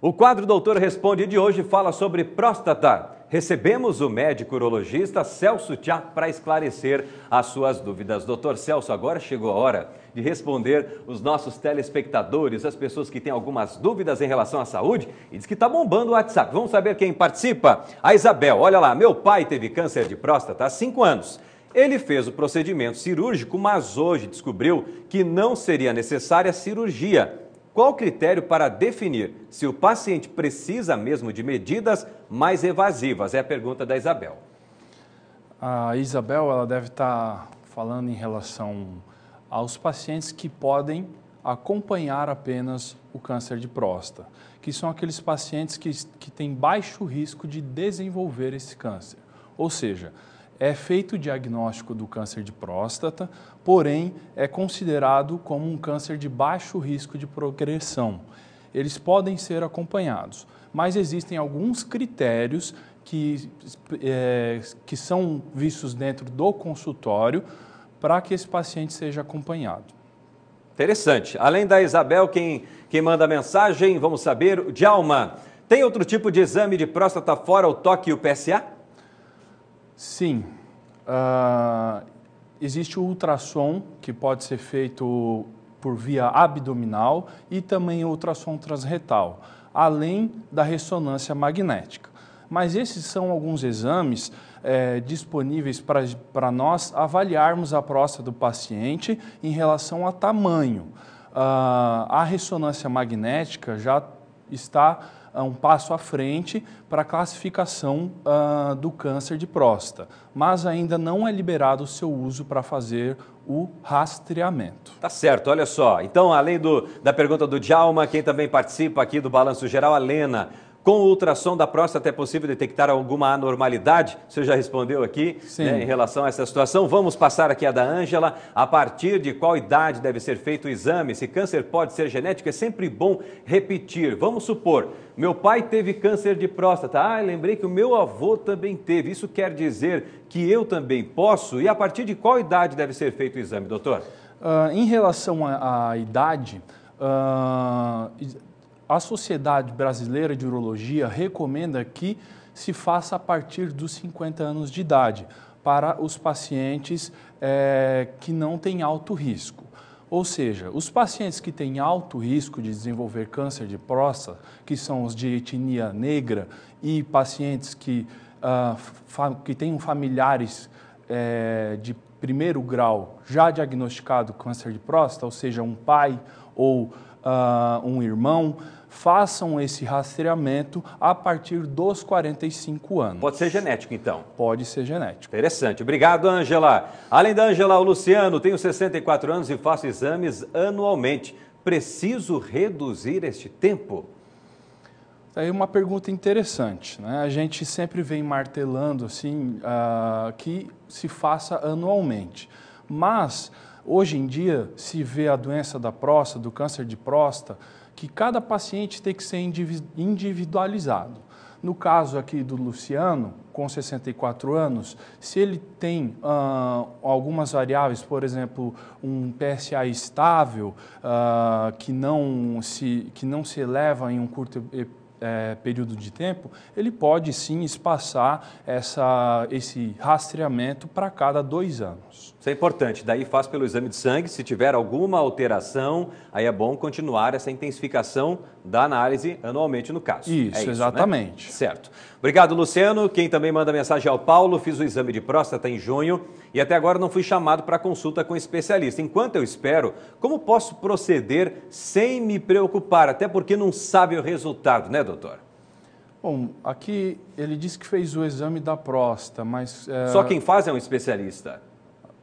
O quadro Doutor Responde de hoje fala sobre próstata. Recebemos o médico urologista Celso Tchá para esclarecer as suas dúvidas. Doutor Celso, agora chegou a hora de responder os nossos telespectadores, as pessoas que têm algumas dúvidas em relação à saúde e diz que está bombando o WhatsApp. Vamos saber quem participa? A Isabel, olha lá, meu pai teve câncer de próstata há 5 anos. Ele fez o procedimento cirúrgico, mas hoje descobriu que não seria necessária cirurgia qual o critério para definir se o paciente precisa mesmo de medidas mais evasivas? É a pergunta da Isabel. A Isabel ela deve estar tá falando em relação aos pacientes que podem acompanhar apenas o câncer de próstata, que são aqueles pacientes que, que têm baixo risco de desenvolver esse câncer. Ou seja, é feito o diagnóstico do câncer de próstata, porém é considerado como um câncer de baixo risco de progressão. Eles podem ser acompanhados, mas existem alguns critérios que, é, que são vistos dentro do consultório para que esse paciente seja acompanhado. Interessante. Além da Isabel, quem, quem manda a mensagem, vamos saber, Djalma, tem outro tipo de exame de próstata fora o toque e o PSA? Sim. Uh, existe o ultrassom, que pode ser feito por via abdominal e também ultrassom transretal, além da ressonância magnética. Mas esses são alguns exames é, disponíveis para nós avaliarmos a próstata do paciente em relação a tamanho. Uh, a ressonância magnética já está a ah, um passo à frente para a classificação uh, do câncer de próstata, mas ainda não é liberado o seu uso para fazer o rastreamento. Tá certo, olha só. Então, além do, da pergunta do Djalma, quem também participa aqui do Balanço Geral, a Lena. Com ultrassom da próstata é possível detectar alguma anormalidade? Você já respondeu aqui né, em relação a essa situação. Vamos passar aqui a da Ângela. A partir de qual idade deve ser feito o exame? Se câncer pode ser genético, é sempre bom repetir. Vamos supor, meu pai teve câncer de próstata. Ah, lembrei que o meu avô também teve. Isso quer dizer que eu também posso? E a partir de qual idade deve ser feito o exame, doutor? Uh, em relação à idade, uh a Sociedade Brasileira de Urologia recomenda que se faça a partir dos 50 anos de idade para os pacientes é, que não têm alto risco. Ou seja, os pacientes que têm alto risco de desenvolver câncer de próstata, que são os de etnia negra e pacientes que, uh, que tenham familiares é, de primeiro grau já diagnosticado câncer de próstata, ou seja, um pai ou uh, um irmão, façam esse rastreamento a partir dos 45 anos. Pode ser genético, então? Pode ser genético. Interessante. Obrigado, Ângela. Além da Ângela, o Luciano, tenho 64 anos e faço exames anualmente. Preciso reduzir este tempo? É uma pergunta interessante, né? A gente sempre vem martelando assim uh, que se faça anualmente, mas Hoje em dia se vê a doença da próstata, do câncer de próstata, que cada paciente tem que ser individualizado. No caso aqui do Luciano, com 64 anos, se ele tem ah, algumas variáveis, por exemplo, um PSA estável, ah, que, não se, que não se eleva em um curto é, período de tempo, ele pode sim espaçar essa, esse rastreamento para cada dois anos. Isso é importante. Daí faz pelo exame de sangue. Se tiver alguma alteração, aí é bom continuar essa intensificação da análise anualmente no caso. Isso, é isso né? exatamente. Né? Certo. Obrigado, Luciano. Quem também manda mensagem ao é Paulo, fiz o exame de próstata em junho e até agora não fui chamado para consulta com especialista. Enquanto eu espero, como posso proceder sem me preocupar? Até porque não sabe o resultado, né, doutor? Bom, aqui ele disse que fez o exame da próstata, mas. É... Só quem faz é um especialista.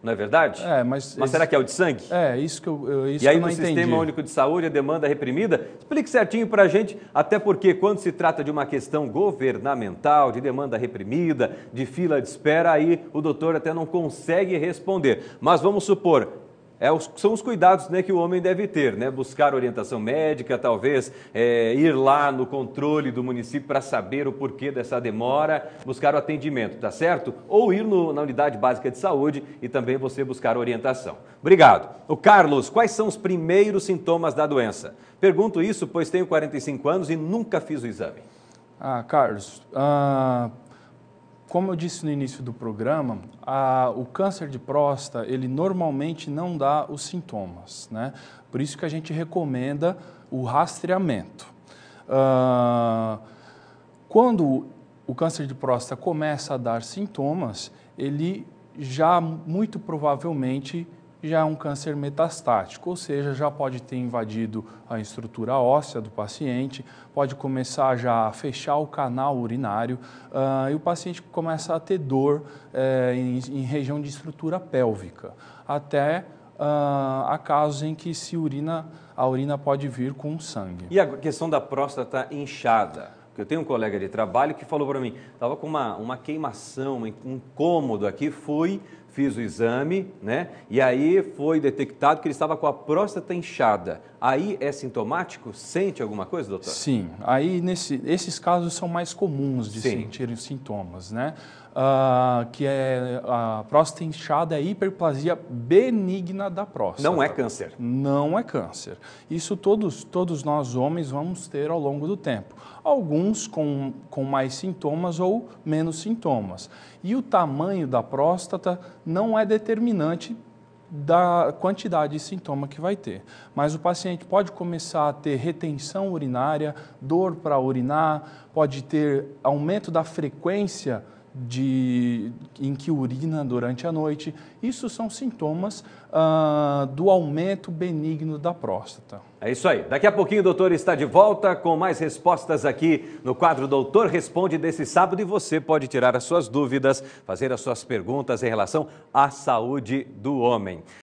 Não é verdade? É, mas, mas esse... será que é o de sangue? É, isso que eu, eu isso E aí no Sistema Único de Saúde, a demanda reprimida? Explique certinho para a gente, até porque quando se trata de uma questão governamental, de demanda reprimida, de fila de espera, aí o doutor até não consegue responder. Mas vamos supor, é, são os cuidados né, que o homem deve ter, né? buscar orientação médica, talvez é, ir lá no controle do município para saber o porquê dessa demora, buscar o atendimento, tá certo? Ou ir no, na unidade básica de saúde e também você buscar orientação. Obrigado. O Carlos, quais são os primeiros sintomas da doença? Pergunto isso, pois tenho 45 anos e nunca fiz o exame. Ah, Carlos, ah, como eu disse no início do programa, a, o câncer de próstata, ele normalmente não dá os sintomas, né? Por isso que a gente recomenda o rastreamento. Ah, quando o câncer de próstata começa a dar sintomas, ele já muito provavelmente já é um câncer metastático, ou seja, já pode ter invadido a estrutura óssea do paciente, pode começar já a fechar o canal urinário uh, e o paciente começa a ter dor uh, em, em, região de estrutura pélvica, até uh, ah, a casos em que se urina, a urina pode vir com sangue. E a questão da próstata inchada? Porque eu tenho um colega de trabalho que falou para mim, estava com uma, uma queimação, um cômodo aqui, fui, fiz o exame, né? E aí foi detectado que ele estava com a próstata inchada. Aí é sintomático? Sente alguma coisa, doutor? Sim, aí nesse, esses casos são mais comuns de sentirem sintomas, né? Ah, que é a próstata inchada é hiperplasia benigna da próstata. Não é câncer. Não é câncer. Isso todos, todos nós homens vamos ter ao longo do tempo alguns com, com mais sintomas ou menos sintomas. E o tamanho da próstata não é determinante da quantidade de sintoma que vai ter. Mas o paciente pode começar a ter retenção urinária, dor para urinar, pode ter aumento da frequência de, em que urina durante a noite. Isso são sintomas ah, do aumento benigno da próstata. É isso aí. Daqui a pouquinho o doutor está de volta com mais respostas aqui no quadro Doutor Responde desse sábado e você pode tirar as suas dúvidas, fazer as suas perguntas em relação à saúde do homem.